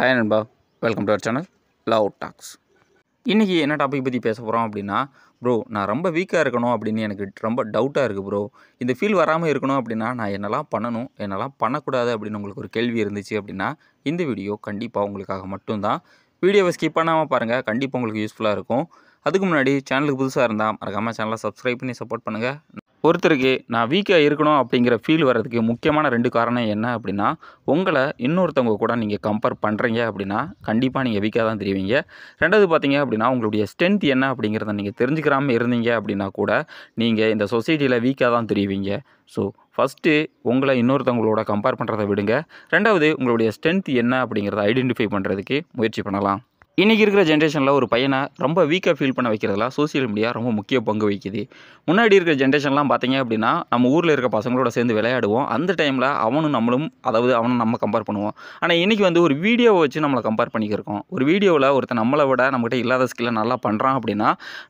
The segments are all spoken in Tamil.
ஹாய் நண்பா welcome to our channel love talks இன்றைக்கி என்ன டாபிக் பற்றி பேச போகிறோம் அப்படின்னா ப்ரோ நான் ரொம்ப வீக்காக இருக்கணும் அப்படின்னு எனக்கு ரொம்ப டவுட்டாக இருக்குது ப்ரோ இந்த ஃபீல் வராமல் இருக்கணும் அப்படின்னா நான் என்னெல்லாம் பண்ணணும் என்னெல்லாம் பண்ணக்கூடாது அப்படின்னு உங்களுக்கு ஒரு கேள்வி இருந்துச்சு அப்படின்னா இந்த வீடியோ கண்டிப்பாக உங்களுக்காக மட்டும்தான் வீடியோவை ஸ்கிப் பண்ணாமல் பாருங்கள் கண்டிப்பாக உங்களுக்கு யூஸ்ஃபுல்லாக இருக்கும் அதுக்கு முன்னாடி சேனலுக்கு புதுசாக இருந்தால் மறக்காமல் சேனலை சப்ஸ்கிரைப் பண்ணி சப்போர்ட் பண்ணுங்கள் ஒருத்தருக்கு நான் வீக்காக இருக்கணும் அப்படிங்கிற ஃபீல் வர்றதுக்கு முக்கியமான ரெண்டு காரணம் என்ன அப்படின்னா உங்களை இன்னொருத்தவங்க கூட நீங்கள் கம்பேர் பண்ணுறீங்க அப்படின்னா கண்டிப்பாக நீங்கள் வீக்காக தான் தெரிவிங்க ரெண்டாவது பார்த்தீங்க அப்படின்னா உங்களுடைய ஸ்ட்ரென்த் என்ன அப்படிங்கிறத நீங்கள் தெரிஞ்சுக்கிறாமல் இருந்தீங்க அப்படின்னா கூட நீங்கள் இந்த சொசைட்டியில் வீக்காக தான் தெரிவிங்க ஸோ ஃபஸ்ட்டு உங்களை இன்னொருத்தவங்களோட கம்பேர் பண்ணுறதை விடுங்க ரெண்டாவது உங்களுடைய ஸ்ட்ரென்த் என்ன அப்படிங்கிறத ஐடென்டிஃபை பண்ணுறதுக்கு முயற்சி பண்ணலாம் இன்றைக்கி இருக்கிற ஜென்ரேஷனில் ஒரு பையனை ரொம்ப வீக்காக ஃபீல் பண்ண வைக்கிறதுலாம் சோசியல் மீடியா ரொம்ப முக்கிய பங்கு வகிக்குது முன்னாடி இருக்கிற ஜென்ரேஷன்லாம் பார்த்தீங்க அப்படின்னா நம்ம ஊரில் இருக்க பசங்களோட சேர்ந்து விளையாடுவோம் அந்த டைமில் அவனும் நம்மளும் அதாவது அவனும் நம்ம கம்பேர் பண்ணுவோம் ஆனால் இன்றைக்கி வந்து ஒரு வீடியோவை வச்சு நம்மளை கம்பேர் பண்ணிக்கிருக்கோம் ஒரு வீடியோவில் ஒருத்தர் நம்மளை விட நம்மகிட்ட இல்லாத ஸ்கில்லை நல்லா பண்ணுறான் அப்படின்னா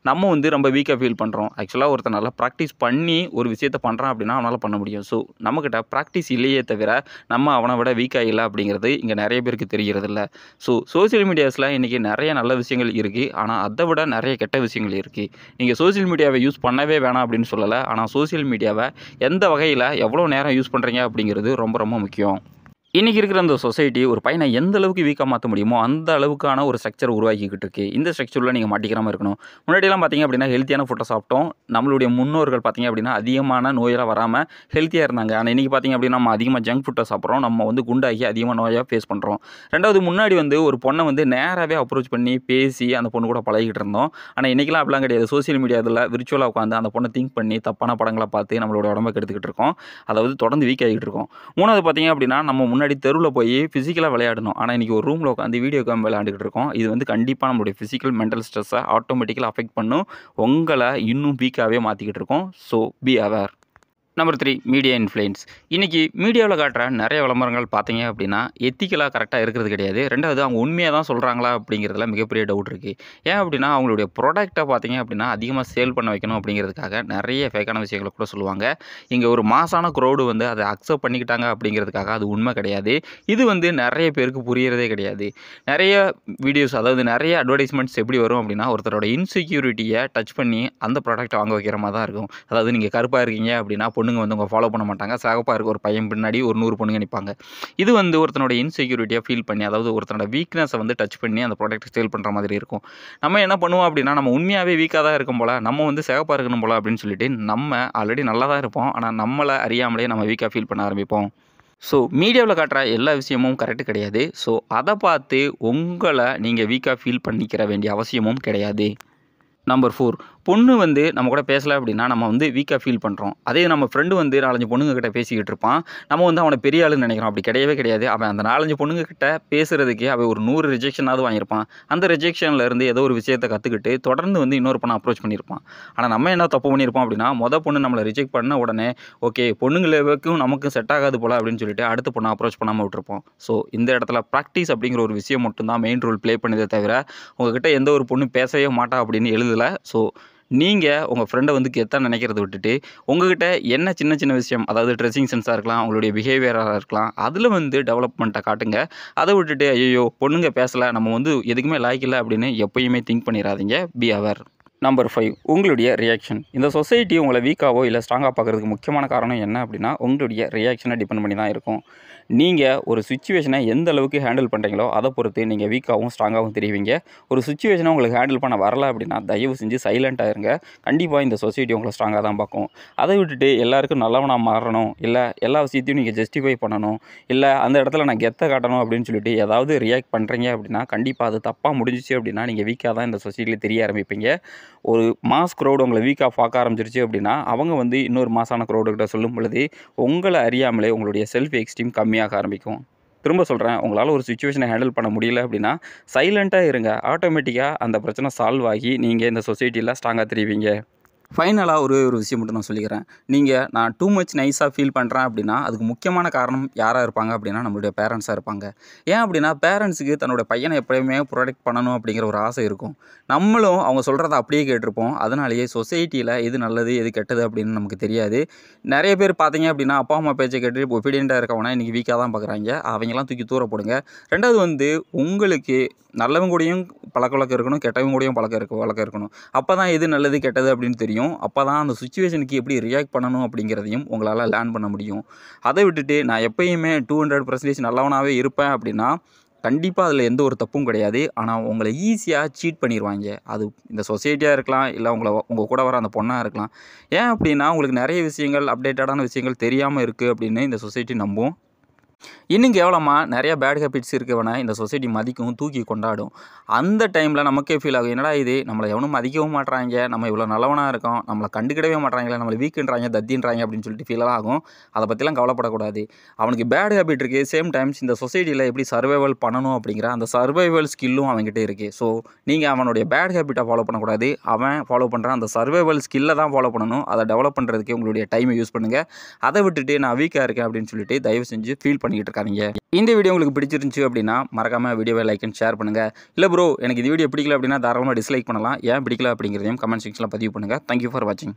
நம்ம வந்து ரொம்ப வீக்காக ஃபீல் பண்ணுறோம் ஆக்சுவலாக ஒருத்தர் நல்லா ப்ராக்டிஸ் பண்ணி ஒரு விஷயத்தை பண்ணுறான் அப்படின்னா அவனால் பண்ண முடியும் ஸோ நம்மக்கிட்ட ப்ராக்டிஸ் இல்லையே தவிர நம்ம அவனை விட வீக்காக இல்லை அப்படிங்கிறது இங்கே நிறைய பேருக்கு தெரிகிறது இல்லை ஸோ சோசியல் மீடியாஸில் இன்றைக்கி இன்றைக்கி நிறைய நல்ல விஷயங்கள் இருக்குது ஆனால் அதை விட நிறைய கெட்ட விஷயங்கள் இருக்குது நீங்கள் சோசியல் மீடியாவை யூஸ் பண்ணவே வேணாம் அப்படின்னு சொல்லலை ஆனால் சோசியல் மீடியாவை எந்த வகையில் எவ்வளோ நேரம் யூஸ் பண்ணுறீங்க அப்படிங்கிறது ரொம்ப ரொம்ப முக்கியம் இன்றைக்கி இருக்கிற அந்த சொசைட்டி ஒரு பையனை எந்த அளவுக்கு வீக்காக மாற்ற முடியுமோ அந்த அளவுக்கான ஒரு ஸ்ட்ரக்சர் உருவாக்கிக்கிட்டு இருக்கு இந்த ஸ்ட்ரக்சரில் நீங்கள் மாட்டிக்கிறாமல் இருக்கணும் முன்னாடியெல்லாம் பார்த்திங்க அப்படின்னா ஹெல்த்தியான ஃபுட்டை சாப்பிட்டோம் நம்மளுடைய முன்னோர்கள் பார்த்திங்க அப்படின்னா அதிகமான நோயெல்லாம் வராமல் ஹெல்த்தியாக இருந்தாங்க ஆனால் இன்றைக்கி பார்த்திங்க அப்படின்னா நம்ம அதிகமாக ஜங்க் ஃபுட்டை சாப்பிட்றோம் நம்ம வந்து குண்டாகி அதிகமாக நோயாக ஃபேஸ் பண்ணுறோம் ரெண்டாவது முன்னாடி வந்து ஒரு பொண்ணை வந்து நேராகவே அப்ரோச் பண்ணி பேசி அந்த பொண்ணு கூட பழகிட்டு இருந்தோம் ஆனால் இன்றைக்கெலாம் அப்படிலாம் கிடையாது சோசியல் மீடியாவில் விர்ச்சுவலாக உட்காந்து அந்த பொண்ணை திங்க் பண்ணி தப்பான படங்களை பார்த்து நம்மளோட உடம்பை கெடுத்துக்கிட்டு இருக்கோம் அதாவது தொடர்ந்து வீக் ஆகிட்டு இருக்கோம் மூணாவது பார்த்திங்க அப்படின்னா நம்ம முன்னாடி தெருவில் போய் ஃபிசிக்கலாக விளையாடணும் ஆனால் இன்றைக்கி ஒரு ரூமில் உட்காந்து வீடியோ கேம் விளையாண்டுக்கிட்டு இருக்கோம் இது வந்து கண்டிப்பாக நம்மளுடைய ஃபிசிக்கல் மென்டல் ஸ்ட்ரெஸ்ஸை ஆட்டோமேட்டிக்கலாக அஃபெக்ட் பண்ணும் உங்களை இன்னும் வீக்காகவே மாற்றிக்கிட்டு இருக்கோம் so be aware number three media influence இன்றைக்கி மீடியாவில் காட்டுற நிறைய விளம்பரங்கள் பார்த்தீங்க அப்படின்னா எத்திக்கலாக கரெக்டாக இருக்கிறது கிடையாது ரெண்டாவது அவங்க உண்மையாக தான் சொல்கிறாங்களா அப்படிங்கிறதுல மிகப்பெரிய டவுட் இருக்குது ஏன் அப்படின்னா அவங்களுடைய ப்ராடக்ட்டை பார்த்தீங்க அப்படின்னா அதிகமாக சேல் பண்ண வைக்கணும் அப்படிங்கிறதுக்காக நிறைய ஃபேக்கான விஷயங்களை கூட சொல்லுவாங்க இங்கே ஒரு மாசான க்ரௌடு வந்து அதை அக்செப்ட் பண்ணிக்கிட்டாங்க அப்படிங்கிறதுக்காக அது உண்மை கிடையாது இது வந்து நிறைய பேருக்கு புரியறதே கிடையாது நிறைய வீடியோஸ் அதாவது நிறைய அட்வர்டைஸ்மெண்ட்ஸ் எப்படி வரும் அப்படின்னா ஒருத்தரோட இன்செக்யூரிட்டியை டச் பண்ணி அந்த ப்ராடக்ட்டை வாங்க வைக்கிற மாதிரி தான் இருக்கும் அதாவது நீங்கள் கருப்பாக இருக்கீங்க அப்படின்னா பொண்ணு பொண்ணுங்க வந்து அவங்க ஃபாலோ பண்ண மாட்டாங்க சகப்பாக இருக்க ஒரு பையன் பின்னாடி ஒரு நூறு பொண்ணுங்க நிற்பாங்க இது வந்து ஒருத்தனோட இன்செக்யூரிட்டியாக ஃபீல் பண்ணி அதாவது ஒருத்தனோட வீக்னஸை வந்து டச் பண்ணி அந்த ப்ராடக்ட் சேல் பண்ணுற மாதிரி இருக்கும் நம்ம என்ன பண்ணுவோம் அப்படின்னா நம்ம உண்மையாகவே வீக்காக தான் இருக்கும் போல நம்ம வந்து சேகப்பாக இருக்கணும் போல அப்படின்னு சொல்லிட்டு நம்ம ஆல்ரெடி நல்லா தான் இருப்போம் ஆனால் நம்மளை அறியாமலே நம்ம வீக்காக ஃபீல் பண்ண ஆரம்பிப்போம் ஸோ மீடியாவில் காட்டுற எல்லா விஷயமும் கரெக்டு கிடையாது ஸோ அதை பார்த்து உங்களை நீங்கள் வீக்காக ஃபீல் பண்ணிக்கிற வேண்டிய அவசியமும் கிடையாது நம்பர் ஃபோர் பொண்ணு வந்து நம்ம கூட பேசலை அப்படின்னா நம்ம வந்து வீக்காக ஃபீல் பண்ணுறோம் அதே நம்ம ஃப்ரெண்டு வந்து நாலஞ்சு பொண்ணுங்க கிட்ட பேசிக்கிட்டு இருப்பான் நம்ம வந்து அவனை பெரிய ஆளுன்னு நினைக்கிறோம் அப்படி கிடையவே கிடையாது அவன் அந்த நாலஞ்சு பொண்ணுங்க கிட்ட பேசுறதுக்கு அவன் ஒரு நூறு ரிஜெக்ஷனாவது வாங்கியிருப்பான் அந்த ரிஜெக்ஷனில் இருந்து ஏதோ ஒரு விஷயத்தை கற்றுக்கிட்டு தொடர்ந்து வந்து இன்னொரு பொண்ணை அப்ரோச் பண்ணியிருப்பான் ஆனால் நம்ம என்ன தப்பு பண்ணியிருப்போம் அப்படின்னா மொதல் பொண்ணு நம்மளை ரிஜெக்ட் பண்ண உடனே ஓகே பொண்ணுங்களுக்கும் நமக்கும் செட் ஆகாது போல அப்படின்னு சொல்லிட்டு அடுத்த பொண்ணை அப்ரோச் பண்ணாமல் விட்டுருப்போம் ஸோ இந்த இடத்துல ப்ராக்டிஸ் அப்படிங்கிற ஒரு விஷயம் மட்டும்தான் மெயின் ரோல் ப்ளே பண்ணதே தவிர உங்ககிட்ட எந்த ஒரு பொண்ணு பேசவே மாட்டா அப்படின்னு எழுதலை ஸோ நீங்கள் உங்கள் ஃப்ரெண்டை வந்து கெத்தாக நினைக்கிறத விட்டுட்டு உங்ககிட்ட என்ன சின்ன சின்ன விஷயம் அதாவது ட்ரெஸ்ஸிங் சென்ஸாக இருக்கலாம் அவங்களுடைய பிஹேவியராக இருக்கலாம் அதில் வந்து டெவலப்மெண்ட்டை காட்டுங்க அதை விட்டுட்டு ஐயோ பொண்ணுங்க பேசலை நம்ம வந்து எதுக்குமே லாய்க்கில்லை அப்படின்னு எப்பயுமே திங்க் பண்ணிடாதீங்க பி அவர் நம்பர் ஃபைவ் உங்களுடைய ரியாக்ஷன் இந்த சொசைட்டி உங்களை வீக்காவோ இல்லை ஸ்ட்ராங்காக பார்க்குறதுக்கு முக்கியமான காரணம் என்ன அப்படின்னா உங்களுடைய ரியாக்ஷனை டிபெண்ட் பண்ணி தான் இருக்கும் நீங்கள் ஒரு சுச்சுவேஷனை எந்த அளவுக்கு ஹேண்டில் பண்ணுறீங்களோ அதை பொறுத்து நீங்கள் வீக்காகவும் ஸ்ட்ராங்காகவும் தெரிவிங்க ஒரு சுச்சுவேஷனை உங்களுக்கு ஹேண்டில் பண்ண வரல அப்படின்னா தயவு செஞ்சு சைலண்ட்டாக இருங்க கண்டிப்பாக இந்த சொசைட்டி உங்களை ஸ்ட்ராங்காக தான் பார்க்கும் அதை விட்டுட்டு எல்லாருக்கும் நல்லவனாக மாறணும் இல்லை எல்லா விஷயத்தையும் நீங்கள் ஜஸ்டிஃபை பண்ணணும் இல்லை அந்த இடத்துல நான் கெத்தை காட்டணும் அப்படின்னு சொல்லிட்டு ஏதாவது ரியாக்ட் பண்ணுறீங்க அப்படின்னா கண்டிப்பாக அது தப்பாக முடிஞ்சிச்சு அப்படின்னா நீங்கள் வீக்காக தான் இந்த சொசைட்டியில் தெரிய ஆரம்பிப்பீங்க ஒரு மாஸ் க்ரௌடு உங்களை வீக்காக பார்க்க ஆரம்பிச்சிருச்சு அப்படின்னா அவங்க வந்து இன்னொரு மாசான க்ரௌடுக்கிட்ட சொல்லும் பொழுது உங்களை அறியாமலே உங்களுடைய செல்ஃப் எக்ஸ்ட்ரீம் கம்மியாக ஆரம்பிக்கும் திரும்ப சொல்கிறேன் உங்களால் ஒரு சுச்சுவேஷனை ஹேண்டில் பண்ண முடியல அப்படின்னா சைலண்ட்டாக இருங்க ஆட்டோமேட்டிக்காக அந்த பிரச்சனை சால்வ் ஆகி நீங்கள் இந்த சொசைட்டியில் ஸ்ட்ராங்காக தெரிவிங்க ஃபைனலாக ஒரே ஒரு விஷயம் மட்டும் நான் சொல்லிக்கிறேன் நீங்கள் நான் டூ மச் நைஸாக ஃபீல் பண்ணுறேன் அப்படின்னா அதுக்கு முக்கியமான காரணம் யாராக இருப்பாங்க அப்படின்னா நம்மளுடைய பேரண்ட்ஸாக இருப்பாங்க ஏன் அப்படின்னா பேரண்ட்ஸுக்கு தன்னோட பையனை எப்பயுமே ப்ரொடெக்ட் பண்ணணும் அப்படிங்கிற ஒரு ஆசை இருக்கும் நம்மளும் அவங்க சொல்கிறத அப்படியே கேட்டிருப்போம் அதனாலேயே சொசைட்டியில் எது நல்லது எது கெட்டது அப்படின்னு நமக்கு தெரியாது நிறைய பேர் பார்த்தீங்க அப்படின்னா அப்பா அம்மா பேச்சை கேட்டு ஒபீடியண்ட்டாக இருக்கவனா இன்றைக்கி வீக்காக தான் பார்க்குறாங்க அவங்கெல்லாம் தூக்கி தூர போடுங்க ரெண்டாவது வந்து உங்களுக்கு நல்லவங்க கூடயும் பழக்க வழக்கம் இருக்கணும் கெட்டவங்க கூடயும் இருக்க வழக்கம் இருக்கணும் அப்போ தான் எது நல்லது கெட்டது அப்படின்னு தெரியும் முடியும் அப்போ தான் அந்த சுச்சுவேஷனுக்கு எப்படி ரியாக்ட் பண்ணணும் அப்படிங்கிறதையும் உங்களால் லேர்ன் பண்ண முடியும் அதை விட்டுட்டு நான் எப்பயுமே டூ ஹண்ட்ரட் பர்சன்டேஜ் நல்லவனாகவே இருப்பேன் அப்படின்னா கண்டிப்பாக அதில் எந்த ஒரு தப்பும் கிடையாது ஆனால் உங்களை ஈஸியாக சீட் பண்ணிடுவாங்க அது இந்த சொசைட்டியாக இருக்கலாம் இல்லை உங்களை உங்கள் கூட வர அந்த பொண்ணாக இருக்கலாம் ஏன் அப்படின்னா உங்களுக்கு நிறைய விஷயங்கள் அப்டேட்டடான விஷயங்கள் தெரியாமல் இருக்குது அப்படின்னு இந்த சொசைட்டி நம்பும் இன்னும் கேவலமாக நிறையா பேட் ஹேபிட்ஸ் இருக்கவனை இந்த சொசைட்டி மதிக்கும் தூக்கி கொண்டாடும் அந்த டைமில் நமக்கே ஃபீல் ஆகும் என்னடா இது நம்மளை எவனும் மதிக்கவும் மாட்றாங்க நம்ம இவ்வளோ நல்லவனாக இருக்கோம் நம்மளை கண்டுக்கிடவே மாட்டாங்களே நம்மளை வீக்குன்றாங்க தத்தின்றாங்க அப்படின்னு சொல்லிட்டு ஃபீலாக ஆகும் அதை பற்றிலாம் கவலைப்படக்கூடாது அவனுக்கு பேட் ஹேபிட் இருக்குது சேம் டைம்ஸ் இந்த சொசைட்டியில் எப்படி சர்வைவல் பண்ணணும் அப்படிங்கிற அந்த சர்வைவல் ஸ்கில்லும் அவன்கிட்ட இருக்குது ஸோ நீங்கள் அவனுடைய பேட் ஹேபிட்டை ஃபாலோ பண்ணக்கூடாது அவன் ஃபாலோ பண்ணுறான் அந்த சர்வைவல் ஸ்கில்லை தான் ஃபாலோ பண்ணணும் அதை டெவலப் பண்ணுறதுக்கு உங்களுடைய டைமை யூஸ் பண்ணுங்கள் அதை விட்டுட்டு நான் வீக்காக இருக்கேன் அப்படின்னு சொல்லிட்டு தயவு செஞ்சு ஃபீல் பண்ணி பண்ணிக்கிட்டு இருக்காங்க இந்த வீடியோ உங்களுக்கு பிடிச்சிருந்துச்சு அப்படின்னா மறக்காம வீடியோவை லைக் அண்ட் ஷேர் பண்ணுங்க இல்லை ப்ரோ எனக்கு இந்த வீடியோ பிடிக்கல அப்படின்னா தாராளமாக டிஸ்லைக் பண்ணலாம் ஏன் பிடிக்கல அப்படிங்கிறதையும் கமெண்ட் செக்ஷனில் பதிவு பண்ணுங்கள் தேங்க்யூ ஃபார் வாட்சிங்